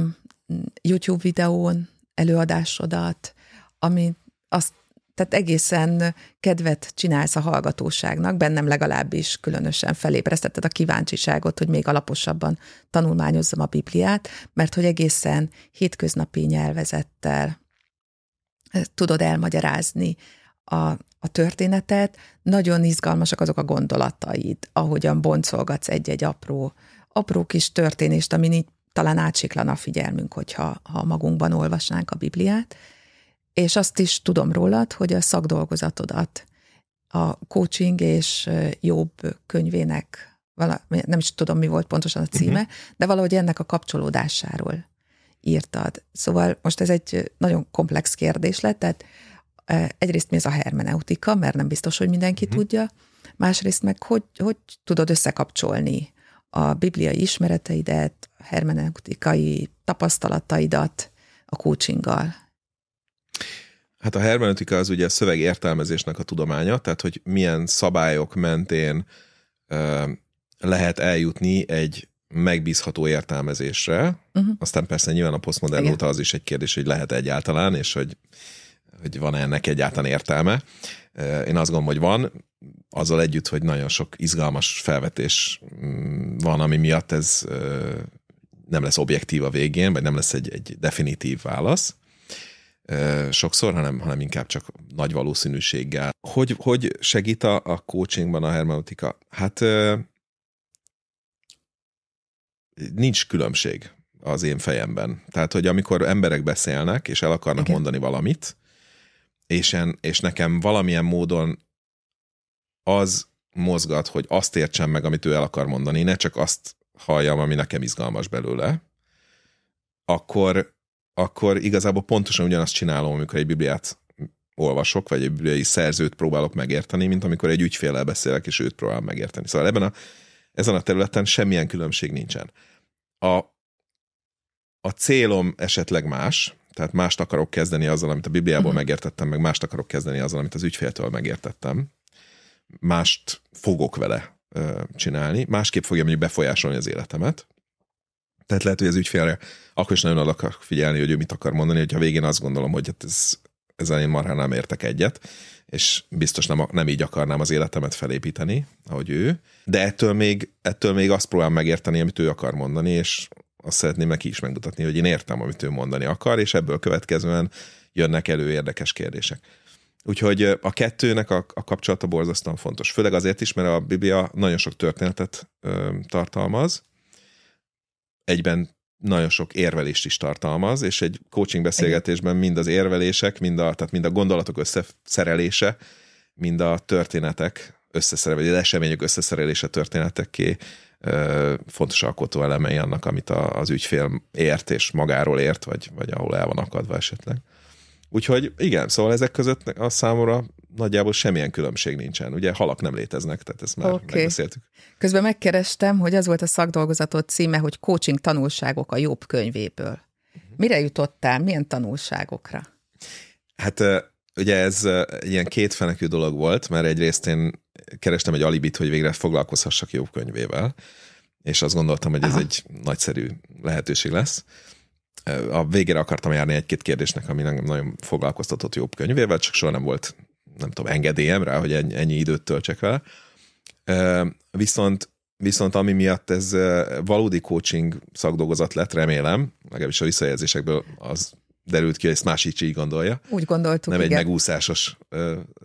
mm, YouTube videón előadásodat, ami azt tehát egészen kedvet csinálsz a hallgatóságnak, bennem legalábbis különösen felébresztetted a kíváncsiságot, hogy még alaposabban tanulmányozzam a Bibliát, mert hogy egészen hétköznapi nyelvezettel eh, tudod elmagyarázni a, a történetet, nagyon izgalmasak azok a gondolataid, ahogyan boncolgatsz egy-egy apró, apró kis történést, ami így talán átsiklan a figyelmünk, hogyha ha magunkban olvasnánk a Bibliát, és azt is tudom rólad, hogy a szakdolgozatodat a coaching és jobb könyvének, valami, nem is tudom, mi volt pontosan a címe, uh-huh. de valahogy ennek a kapcsolódásáról írtad. Szóval most ez egy nagyon komplex kérdés lett, tehát egyrészt mi ez a hermeneutika, mert nem biztos, hogy mindenki uh-huh. tudja, másrészt meg hogy, hogy tudod összekapcsolni a bibliai ismereteidet, hermeneutikai tapasztalataidat a coachinggal. Hát a hermeneutika az ugye a szöveg értelmezésnek a tudománya, tehát hogy milyen szabályok mentén ö, lehet eljutni egy megbízható értelmezésre. Uh-huh. Aztán persze nyilván a posztmodern óta az is egy kérdés, hogy lehet egyáltalán, és hogy, hogy van-e ennek egyáltalán értelme. Én azt gondolom, hogy van, azzal együtt, hogy nagyon sok izgalmas felvetés mm, van, ami miatt ez nem lesz objektív a végén, vagy nem lesz egy, egy definitív válasz sokszor, hanem, hanem inkább csak nagy valószínűséggel. Hogy, hogy segít a, a coachingban a hermeneutika? Hát nincs különbség az én fejemben. Tehát, hogy amikor emberek beszélnek, és el akarnak okay. mondani valamit, és, en, és nekem valamilyen módon az mozgat, hogy azt értsem meg, amit ő el akar mondani, ne csak azt halljam, ami nekem izgalmas belőle, akkor akkor igazából pontosan ugyanazt csinálom, amikor egy Bibliát olvasok, vagy egy bibliai szerzőt próbálok megérteni, mint amikor egy ügyféllel beszélek, és őt próbálom megérteni. Szóval ebben a, ezen a területen semmilyen különbség nincsen. A, a célom esetleg más, tehát mást akarok kezdeni azzal, amit a Bibliából uh-huh. megértettem, meg mást akarok kezdeni azzal, amit az ügyféltől megértettem. Mást fogok vele ö, csinálni, másképp fogja mondjuk befolyásolni az életemet, tehát lehet, hogy az ügyfélre akkor is nagyon oda figyelni, hogy ő mit akar mondani, hogyha végén azt gondolom, hogy hát ez, ezzel én marhán nem értek egyet, és biztos nem, nem így akarnám az életemet felépíteni, ahogy ő, de ettől még, ettől még azt próbálom megérteni, amit ő akar mondani, és azt szeretném neki is megmutatni, hogy én értem, amit ő mondani akar, és ebből következően jönnek elő érdekes kérdések. Úgyhogy a kettőnek a, a kapcsolata borzasztóan fontos. Főleg azért is, mert a Biblia nagyon sok történetet ö, tartalmaz, egyben nagyon sok érvelést is tartalmaz, és egy coaching beszélgetésben mind az érvelések, mind a, tehát mind a gondolatok összeszerelése, mind a történetek összeszerelése, vagy az események összeszerelése történetekké fontos alkotó elemei annak, amit a, az ügyfél ért és magáról ért, vagy, vagy ahol el van akadva esetleg. Úgyhogy igen, szóval ezek között a számomra nagyjából semmilyen különbség nincsen. Ugye halak nem léteznek, tehát ezt már okay. megbeszéltük. Közben megkerestem, hogy az volt a szakdolgozatod címe, hogy coaching tanulságok a jobb könyvéből. Mhm. Mire jutottál? Milyen tanulságokra? Hát ugye ez ilyen kétfenekű dolog volt, mert egyrészt én kerestem egy alibit, hogy végre foglalkozhassak jobb könyvével, és azt gondoltam, hogy ez Aha. egy nagyszerű lehetőség lesz a végére akartam járni egy-két kérdésnek, ami engem nagyon foglalkoztatott jobb könyvével, csak soha nem volt, nem tudom, engedélyem rá, hogy ennyi időt töltsek vele. Viszont, viszont ami miatt ez valódi coaching szakdolgozat lett, remélem, legalábbis a visszajelzésekből az derült ki, hogy ezt más így, így gondolja. Úgy gondoltuk, Nem igen. egy megúszásos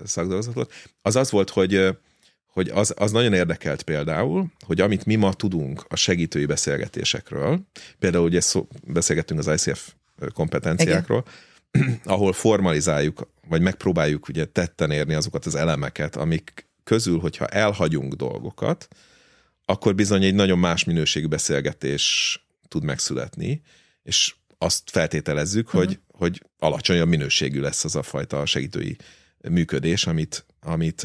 szakdolgozat volt. Az az volt, hogy hogy az, az nagyon érdekelt például, hogy amit mi ma tudunk a segítői beszélgetésekről, például ugye szó, beszélgettünk az ICF kompetenciákról, Igen. ahol formalizáljuk, vagy megpróbáljuk ugye tetten érni azokat az elemeket, amik közül, hogyha elhagyunk dolgokat, akkor bizony egy nagyon más minőségű beszélgetés tud megszületni, és azt feltételezzük, uh-huh. hogy, mhm. hogy alacsonyabb minőségű lesz az a fajta segítői működés, amit, amit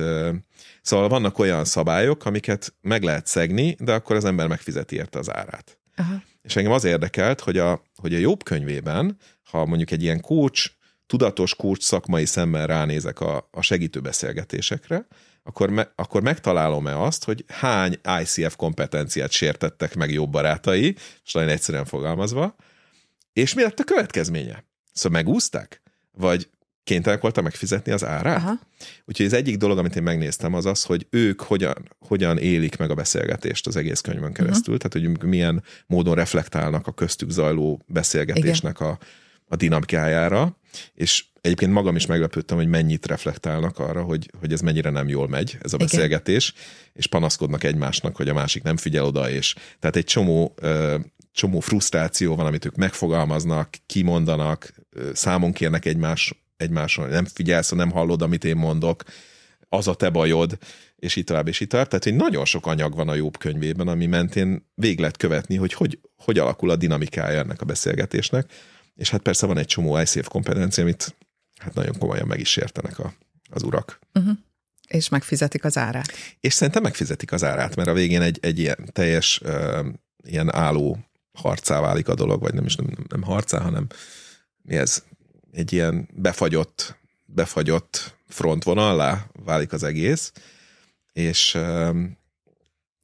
szóval vannak olyan szabályok, amiket meg lehet szegni, de akkor az ember megfizeti érte az árát. Aha. És engem az érdekelt, hogy a, hogy a jobb könyvében, ha mondjuk egy ilyen kócs, tudatos kócs szakmai szemmel ránézek a, a segítő beszélgetésekre, akkor, me, akkor megtalálom-e azt, hogy hány ICF kompetenciát sértettek meg jobb barátai, és nagyon egyszerűen fogalmazva, és mi lett a következménye? Szóval megúzták? Vagy kénytelenek voltak megfizetni az árát. Aha. Úgyhogy az egyik dolog, amit én megnéztem, az az, hogy ők hogyan, hogyan élik meg a beszélgetést az egész könyvön keresztül, uh-huh. tehát hogy milyen módon reflektálnak a köztük zajló beszélgetésnek a, a dinamikájára, és egyébként magam is meglepődtem, hogy mennyit reflektálnak arra, hogy, hogy ez mennyire nem jól megy, ez a Igen. beszélgetés, és panaszkodnak egymásnak, hogy a másik nem figyel oda, és tehát egy csomó csomó frusztráció van, amit ők megfogalmaznak, kimondanak, számon kérnek egymás egymáson, nem figyelsz, nem hallod, amit én mondok, az a te bajod, és így tovább, és így tovább. Tehát, hogy nagyon sok anyag van a jobb könyvében, ami mentén végig lehet követni, hogy, hogy hogy alakul a dinamikája ennek a beszélgetésnek. És hát persze van egy csomó ICF kompetencia, amit hát nagyon komolyan meg is értenek a, az urak. Uh-huh. És megfizetik az árát. És szerintem megfizetik az árát, mert a végén egy, egy ilyen teljes ö, ilyen álló harcá válik a dolog, vagy nem is nem, nem harcá, hanem mi ez? egy ilyen befagyott, befagyott frontvonallá válik az egész, és, um,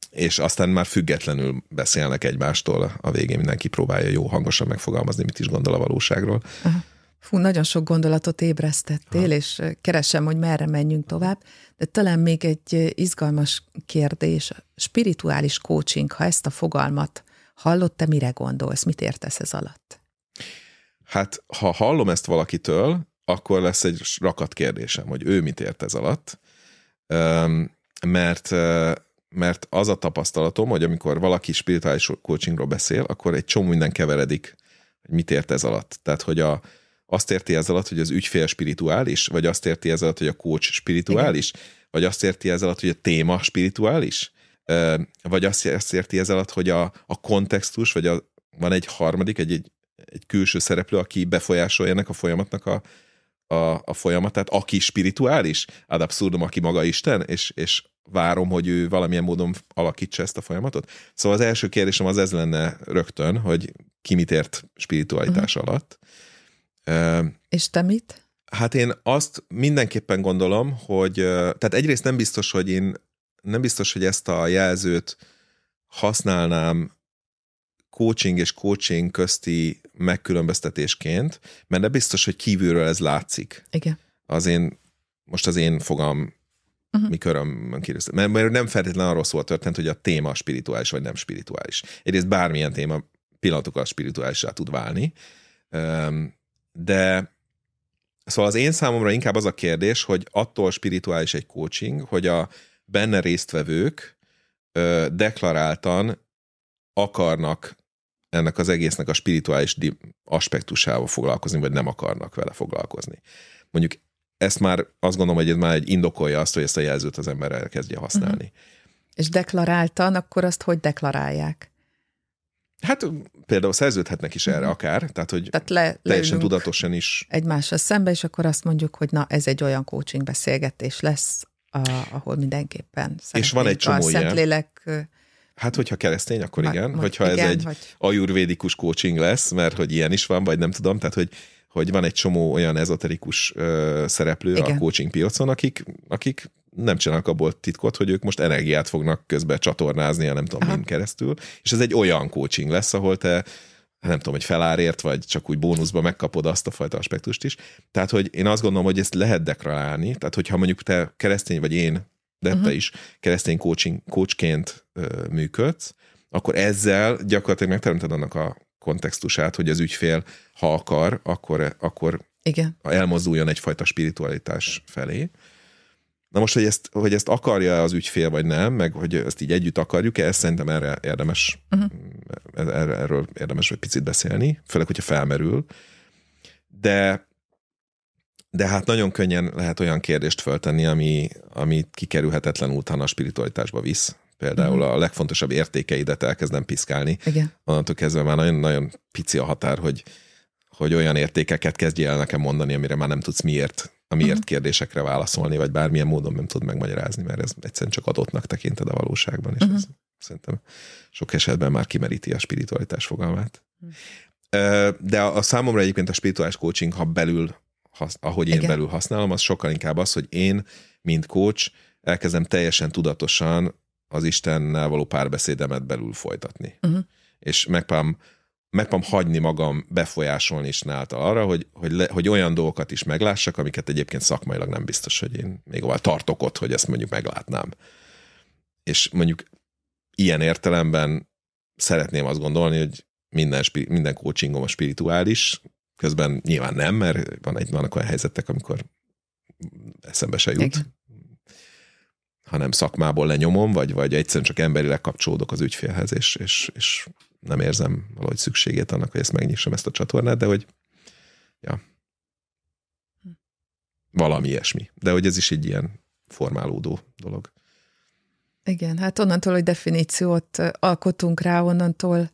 és aztán már függetlenül beszélnek egymástól, a végén mindenki próbálja jó hangosan megfogalmazni, mit is gondol a valóságról. Aha. Fú, nagyon sok gondolatot ébresztettél, Aha. és keresem, hogy merre menjünk tovább, de talán még egy izgalmas kérdés, spirituális coaching, ha ezt a fogalmat hallott, te mire gondolsz, mit értesz ez alatt? Hát, ha hallom ezt valakitől, akkor lesz egy rakat kérdésem, hogy ő mit ért ez alatt, mert, mert az a tapasztalatom, hogy amikor valaki spirituális coachingról beszél, akkor egy csomó minden keveredik, hogy mit ért ez alatt. Tehát, hogy a, azt érti ez alatt, hogy az ügyfél spirituális, vagy azt érti ez alatt, hogy a coach spirituális, Igen. vagy azt érti ez alatt, hogy a téma spirituális, vagy azt, érti ez alatt, hogy a, a kontextus, vagy a, van egy harmadik, egy, egy egy külső szereplő, aki befolyásolja ennek a folyamatnak a, a, a folyamatát, aki spirituális, ad abszurdum, aki maga Isten, és, és várom, hogy ő valamilyen módon alakítsa ezt a folyamatot. Szóval az első kérdésem az ez lenne rögtön, hogy ki mit ért spiritualitás uh-huh. alatt. Uh, és te mit? Hát én azt mindenképpen gondolom, hogy tehát egyrészt nem biztos, hogy én nem biztos, hogy ezt a jelzőt használnám coaching és coaching közti megkülönböztetésként, mert de biztos, hogy kívülről ez látszik. Igen. Az én, most az én fogam Uh-huh. mi körömön kérdeztem. Mert, mert nem feltétlenül arról szól a történt, hogy a téma spirituális vagy nem spirituális. Egyrészt bármilyen téma pillanatokat spirituálisá tud válni, de szóval az én számomra inkább az a kérdés, hogy attól spirituális egy coaching, hogy a benne résztvevők deklaráltan akarnak ennek az egésznek a spirituális aspektusával foglalkozni, vagy nem akarnak vele foglalkozni. Mondjuk ezt már azt gondolom, hogy ez már egy indokolja azt, hogy ezt a jelzőt az ember elkezdje használni. Uh-huh. És deklaráltan, akkor azt hogy deklarálják? Hát például szerződhetnek is erre uh-huh. akár, tehát hogy tehát le, teljesen tudatosan is. Egymással szembe, és akkor azt mondjuk, hogy na, ez egy olyan coaching beszélgetés lesz, a, ahol mindenképpen És van egy csomó a Szentlélek Hát, hogyha keresztény, akkor igen. Vagy, hogyha igen, ez egy vagy... ajurvédikus coaching lesz, mert hogy ilyen is van, vagy nem tudom, tehát hogy hogy van egy csomó olyan ezoterikus ö, szereplő igen. a coaching piacon, akik, akik nem csinálnak abból titkot, hogy ők most energiát fognak közben csatornázni, a nem tudom, Aha. mind keresztül, és ez egy olyan coaching lesz, ahol te nem tudom, hogy felárért, vagy csak úgy bónuszba megkapod azt a fajta aspektust is. Tehát, hogy én azt gondolom, hogy ezt lehet deklarálni, tehát hogyha mondjuk te keresztény vagy én de uh-huh. te is keresztény coaching, coachként működsz, akkor ezzel gyakorlatilag megteremted annak a kontextusát, hogy az ügyfél, ha akar, akkor, akkor Igen. elmozduljon egyfajta spiritualitás felé. Na most, hogy ezt, hogy ezt akarja az ügyfél, vagy nem, meg hogy ezt így együtt akarjuk-e, ezt szerintem erre érdemes, uh-huh. erről érdemes egy picit beszélni, főleg, hogyha felmerül. De de hát nagyon könnyen lehet olyan kérdést föltenni, ami, ami kikerülhetetlen után a spiritualitásba visz. Például mhm. a legfontosabb értékeidet elkezdem piszkálni. Igen. Onnantól kezdve már nagyon-nagyon pici a határ, hogy, hogy olyan értékeket kezdjél el nekem mondani, amire már nem tudsz miért, a miért uh-huh. kérdésekre válaszolni, vagy bármilyen módon nem tud megmagyarázni, mert ez egyszerűen csak adottnak tekinted a valóságban, és uh-huh. ez szerintem sok esetben már kimeríti a spiritualitás fogalmát. Uh-huh. De a, a számomra egyébként a spirituális coaching, ha belül hasz, ahogy én Igen. belül használom, az sokkal inkább az, hogy én, mint coach, elkezdem teljesen tudatosan az Istennel való párbeszédemet belül folytatni. Uh-huh. És megpám, megpróbálom hagyni magam befolyásolni is nálta arra, hogy, hogy, le, hogy olyan dolgokat is meglássak, amiket egyébként szakmailag nem biztos, hogy én még olyan tartok ott, hogy ezt mondjuk meglátnám. És mondjuk ilyen értelemben szeretném azt gondolni, hogy minden, minden coachingom a spirituális, Közben nyilván nem, mert van egy, vannak olyan helyzetek, amikor eszembe se jut. Igen hanem szakmából lenyomom, vagy, vagy egyszerűen csak emberileg kapcsolódok az ügyfélhez, és, és, és nem érzem valahogy szükségét annak, hogy ezt megnyissam ezt a csatornát, de hogy ja, valami ilyesmi. De hogy ez is egy ilyen formálódó dolog. Igen, hát onnantól, hogy definíciót alkotunk rá, onnantól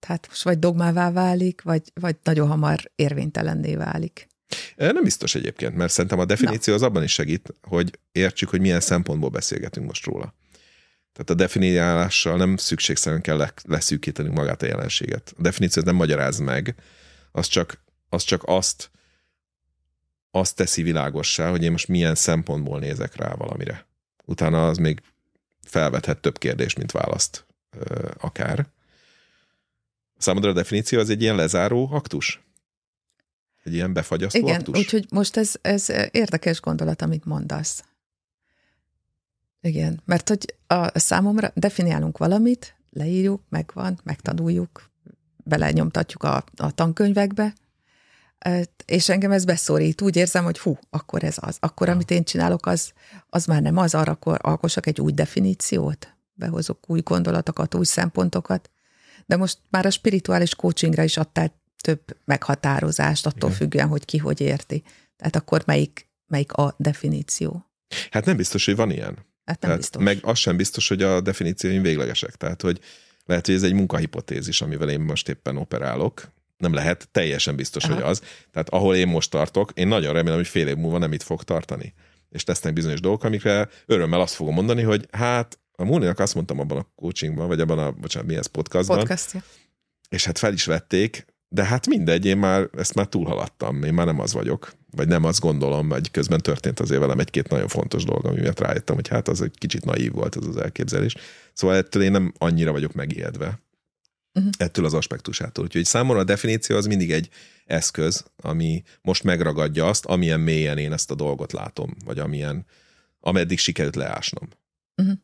tehát most vagy dogmává válik, vagy, vagy nagyon hamar érvénytelenné válik. Nem biztos egyébként, mert szerintem a definíció Na. az abban is segít, hogy értsük, hogy milyen szempontból beszélgetünk most róla. Tehát a definiálással nem szükségszerűen kell leszűkíteni magát a jelenséget. A definíció nem magyaráz meg, az csak, az csak azt, azt teszi világossá, hogy én most milyen szempontból nézek rá valamire. Utána az még felvethet több kérdést, mint választ akár. Számodra a definíció az egy ilyen lezáró aktus? Egy ilyen befagyasztó Igen, aktus? úgyhogy most ez, ez érdekes gondolat, amit mondasz. Igen, mert hogy a, számomra definiálunk valamit, leírjuk, megvan, megtanuljuk, belenyomtatjuk a, a tankönyvekbe, és engem ez beszorít. Úgy érzem, hogy hú, akkor ez az. Akkor, amit én csinálok, az, az már nem az, arra akkor alkosak egy új definíciót, behozok új gondolatokat, új szempontokat de most már a spirituális coachingra is adtál több meghatározást, attól Igen. függően, hogy ki hogy érti. Tehát akkor melyik, melyik a definíció? Hát nem biztos, hogy van ilyen. Hát nem hát biztos. Meg az sem biztos, hogy a definícióim véglegesek. Tehát, hogy lehet, hogy ez egy munkahipotézis, amivel én most éppen operálok, nem lehet, teljesen biztos, Aha. hogy az. Tehát ahol én most tartok, én nagyon remélem, hogy fél év múlva nem itt fog tartani. És tesznek bizonyos dolgok, amikre örömmel azt fogom mondani, hogy hát a Múlinak azt mondtam abban a coachingban, vagy abban a, bocsánat, mi ez, podcastban. Podcastja. És hát fel is vették, de hát mindegy, én már ezt már túlhaladtam, én már nem az vagyok, vagy nem azt gondolom, vagy közben történt azért velem egy-két nagyon fontos dolog, ami miatt rájöttem, hogy hát az egy kicsit naív volt ez az elképzelés. Szóval ettől én nem annyira vagyok megijedve, uh-huh. ettől az aspektusától. Úgyhogy számomra a definíció az mindig egy eszköz, ami most megragadja azt, amilyen mélyen én ezt a dolgot látom, vagy amilyen, ameddig sikerült leásnom. Uh-huh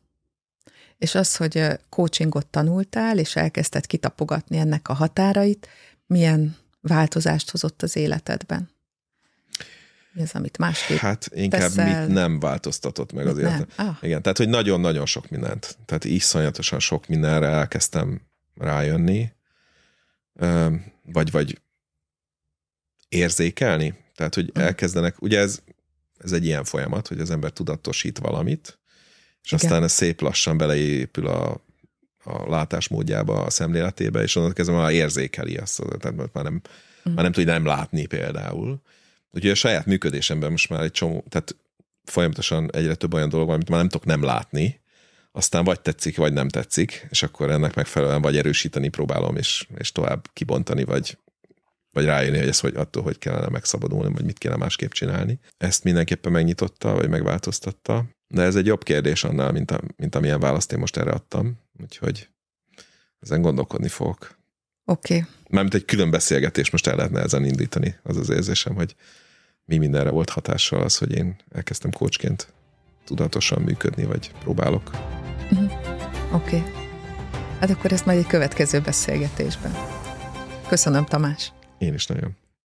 és az, hogy coachingot tanultál, és elkezdted kitapogatni ennek a határait, milyen változást hozott az életedben? Mi az, amit másképp Hát inkább teszel? mit nem változtatott meg mit az életem. Ah. Igen, tehát, hogy nagyon-nagyon sok mindent. Tehát iszonyatosan sok mindenre elkezdtem rájönni, vagy, vagy érzékelni. Tehát, hogy hm. elkezdenek, ugye ez, ez egy ilyen folyamat, hogy az ember tudatosít valamit, és Igen. aztán ez szép lassan beleépül a, a látásmódjába, a szemléletébe, és onnan kezdve már érzékeli azt, tehát már nem, uh-huh. már nem tudja nem látni például. Úgyhogy a saját működésemben most már egy csomó, tehát folyamatosan egyre több olyan dolog van, amit már nem tudok nem látni, aztán vagy tetszik, vagy nem tetszik, és akkor ennek megfelelően vagy erősíteni próbálom, és, és tovább kibontani, vagy, vagy rájönni, hogy ez hogy attól, hogy kellene megszabadulni, vagy mit kéne másképp csinálni. Ezt mindenképpen megnyitotta, vagy megváltoztatta. De ez egy jobb kérdés annál, mint, a, mint amilyen választ én most erre adtam. Úgyhogy ezen gondolkodni fogok. Oké. Okay. Mármint egy külön beszélgetés most el lehetne ezen indítani. Az az érzésem, hogy mi mindenre volt hatással az, hogy én elkezdtem kócsként tudatosan működni, vagy próbálok. Uh-huh. Oké. Okay. Hát akkor ezt majd egy következő beszélgetésben. Köszönöm, Tamás. Én is nagyon.